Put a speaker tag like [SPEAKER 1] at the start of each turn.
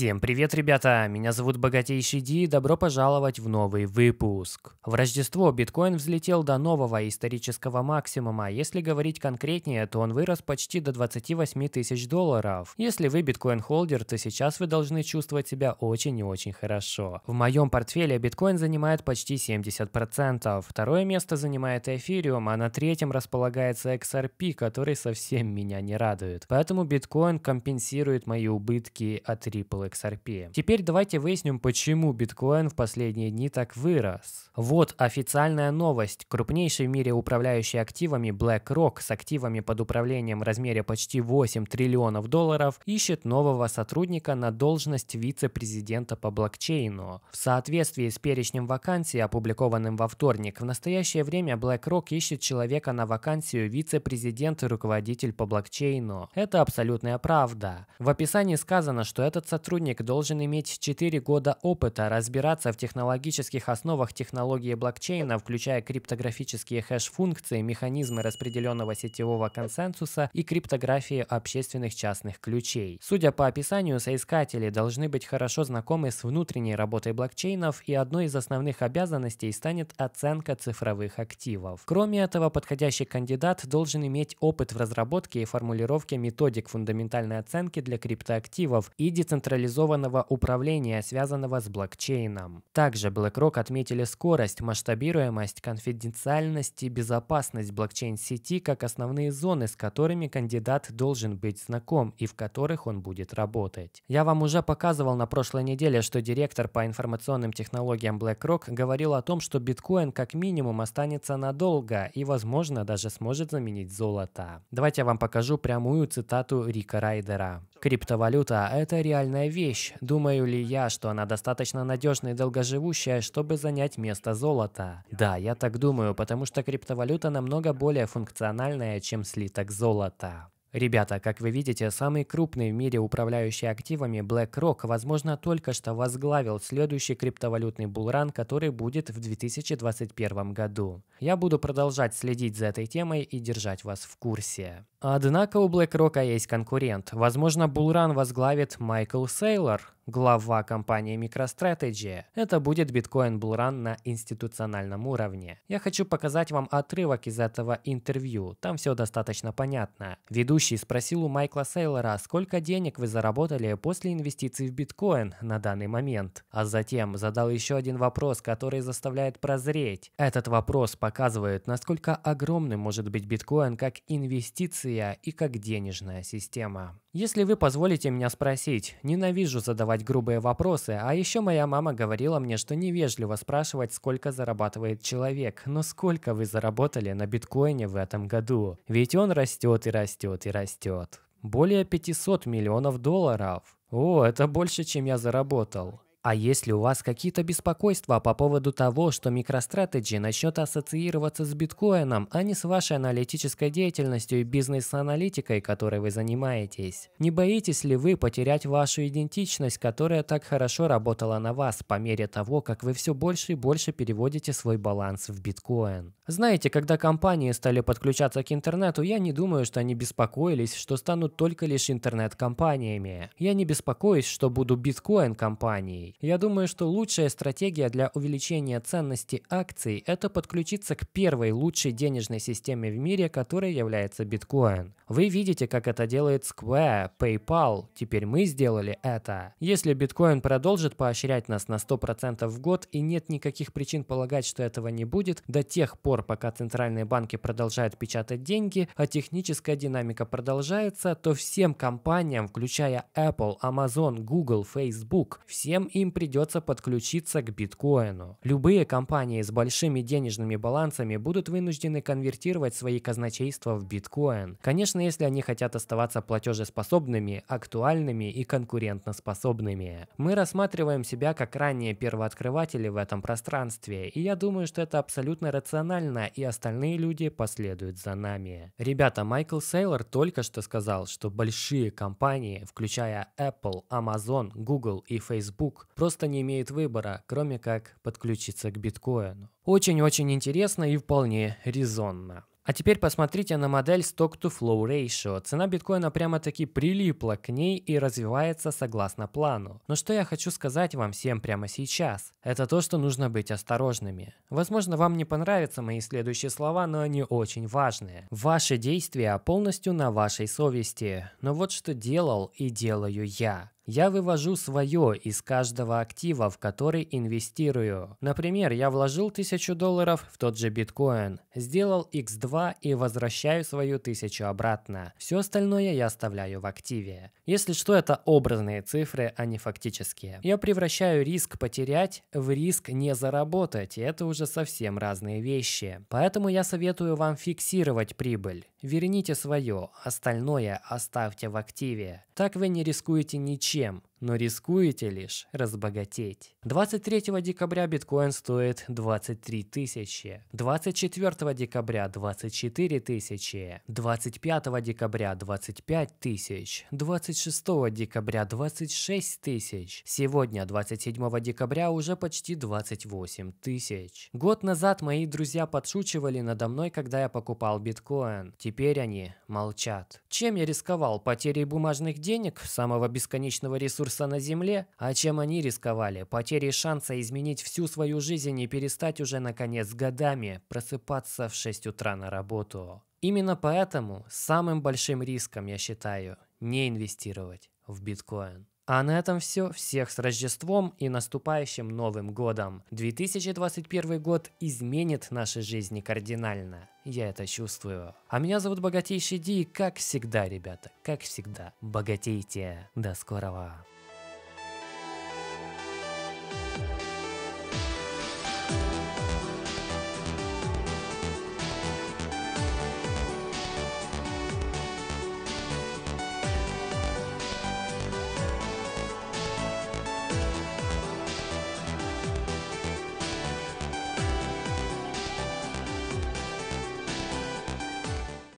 [SPEAKER 1] Всем привет, ребята! Меня зовут Богатейший Ди и добро пожаловать в новый выпуск. В Рождество биткоин взлетел до нового исторического максимума. Если говорить конкретнее, то он вырос почти до 28 тысяч долларов. Если вы биткоин-холдер, то сейчас вы должны чувствовать себя очень и очень хорошо. В моем портфеле биткоин занимает почти 70%. Второе место занимает эфириум, а на третьем располагается XRP, который совсем меня не радует. Поэтому биткоин компенсирует мои убытки от Ripple XRP. Теперь давайте выясним, почему биткоин в последние дни так вырос. Вот официальная новость. Крупнейший в мире управляющий активами BlackRock с активами под управлением в размере почти 8 триллионов долларов ищет нового сотрудника на должность вице-президента по блокчейну. В соответствии с перечнем вакансий, опубликованным во вторник, в настоящее время BlackRock ищет человека на вакансию вице-президент и руководитель по блокчейну. Это абсолютная правда. В описании сказано, что этот сотрудник сотрудник должен иметь 4 года опыта, разбираться в технологических основах технологии блокчейна, включая криптографические хэш-функции, механизмы распределенного сетевого консенсуса и криптографии общественных частных ключей. Судя по описанию, соискатели должны быть хорошо знакомы с внутренней работой блокчейнов, и одной из основных обязанностей станет оценка цифровых активов. Кроме этого, подходящий кандидат должен иметь опыт в разработке и формулировке методик фундаментальной оценки для криптоактивов и децентрализации централизованного управления, связанного с блокчейном. Также BlackRock отметили скорость, масштабируемость, конфиденциальность и безопасность блокчейн-сети как основные зоны, с которыми кандидат должен быть знаком и в которых он будет работать. Я вам уже показывал на прошлой неделе, что директор по информационным технологиям BlackRock говорил о том, что биткоин как минимум останется надолго и, возможно, даже сможет заменить золото. Давайте я вам покажу прямую цитату Рика Райдера. Криптовалюта – это реальная вещь. Думаю ли я, что она достаточно надежная и долгоживущая, чтобы занять место золота? Да, я так думаю, потому что криптовалюта намного более функциональная, чем слиток золота. Ребята, как вы видите, самый крупный в мире управляющий активами BlackRock, возможно, только что возглавил следующий криптовалютный булран, который будет в 2021 году. Я буду продолжать следить за этой темой и держать вас в курсе. Однако у BlackRock есть конкурент. Возможно, Булран возглавит Майкл Сейлор, глава компании MicroStrategy. Это будет биткоин Булран на институциональном уровне. Я хочу показать вам отрывок из этого интервью, там все достаточно понятно. Ведущий спросил у Майкла Сейлора, сколько денег вы заработали после инвестиций в биткоин на данный момент. А затем задал еще один вопрос, который заставляет прозреть. Этот вопрос показывает, насколько огромным может быть биткоин как инвестиция функция и как денежная система. Если вы позволите меня спросить, ненавижу задавать грубые вопросы, а еще моя мама говорила мне, что невежливо спрашивать, сколько зарабатывает человек, но сколько вы заработали на биткоине в этом году? Ведь он растет и растет и растет. Более 500 миллионов долларов. О, это больше, чем я заработал. А если у вас какие-то беспокойства по поводу того, что MicroStrategy начнет ассоциироваться с биткоином, а не с вашей аналитической деятельностью и бизнес-аналитикой, которой вы занимаетесь, не боитесь ли вы потерять вашу идентичность, которая так хорошо работала на вас по мере того, как вы все больше и больше переводите свой баланс в биткоин? Знаете, когда компании стали подключаться к интернету, я не думаю, что они беспокоились, что станут только лишь интернет-компаниями. Я не беспокоюсь, что буду биткоин-компанией компаний. Я думаю, что лучшая стратегия для увеличения ценности акций – это подключиться к первой лучшей денежной системе в мире, которая является биткоин. Вы видите, как это делает Square, PayPal, теперь мы сделали это. Если биткоин продолжит поощрять нас на 100% в год и нет никаких причин полагать, что этого не будет, до тех пор, пока центральные банки продолжают печатать деньги, а техническая динамика продолжается, то всем компаниям, включая Apple, Amazon, Google, Facebook, всем им им придется подключиться к биткоину. Любые компании с большими денежными балансами будут вынуждены конвертировать свои казначейства в биткоин. Конечно, если они хотят оставаться платежеспособными, актуальными и конкурентоспособными. Мы рассматриваем себя как ранние первооткрыватели в этом пространстве, и я думаю, что это абсолютно рационально, и остальные люди последуют за нами. Ребята, Майкл Сейлор только что сказал, что большие компании, включая Apple, Amazon, Google и Facebook, просто не имеет выбора, кроме как подключиться к биткоину. Очень-очень интересно и вполне резонно. А теперь посмотрите на модель Stock-to-Flow Ratio. Цена биткоина прямо-таки прилипла к ней и развивается согласно плану. Но что я хочу сказать вам всем прямо сейчас? Это то, что нужно быть осторожными. Возможно, вам не понравятся мои следующие слова, но они очень важные. Ваши действия полностью на вашей совести. Но вот что делал и делаю я. Я вывожу свое из каждого актива, в который инвестирую. Например, я вложил 1000 долларов в тот же биткоин, сделал x2 и возвращаю свою 1000 обратно. Все остальное я оставляю в активе. Если что, это образные цифры, а не фактические. Я превращаю риск потерять в риск не заработать, и это уже совсем разные вещи. Поэтому я советую вам фиксировать прибыль. Верните свое, остальное оставьте в активе. Так вы не рискуете ничем чем но рискуете лишь разбогатеть. 23 декабря биткоин стоит 23 тысячи, 24 декабря 24 тысячи, 25 декабря 25 тысяч, 26 декабря 26 тысяч, сегодня 27 декабря уже почти 28 тысяч. Год назад мои друзья подшучивали надо мной, когда я покупал биткоин. Теперь они молчат. Чем я рисковал? Потерей бумажных денег, самого бесконечного ресурса курса на Земле, а чем они рисковали, потерей шанса изменить всю свою жизнь и перестать уже наконец годами просыпаться в 6 утра на работу. Именно поэтому самым большим риском, я считаю, не инвестировать в биткоин. А на этом все. Всех с Рождеством и наступающим Новым Годом. 2021 год изменит наши жизни кардинально. Я это чувствую. А меня зовут Богатейший Ди, и как всегда, ребята, как всегда, богатейте. До скорого.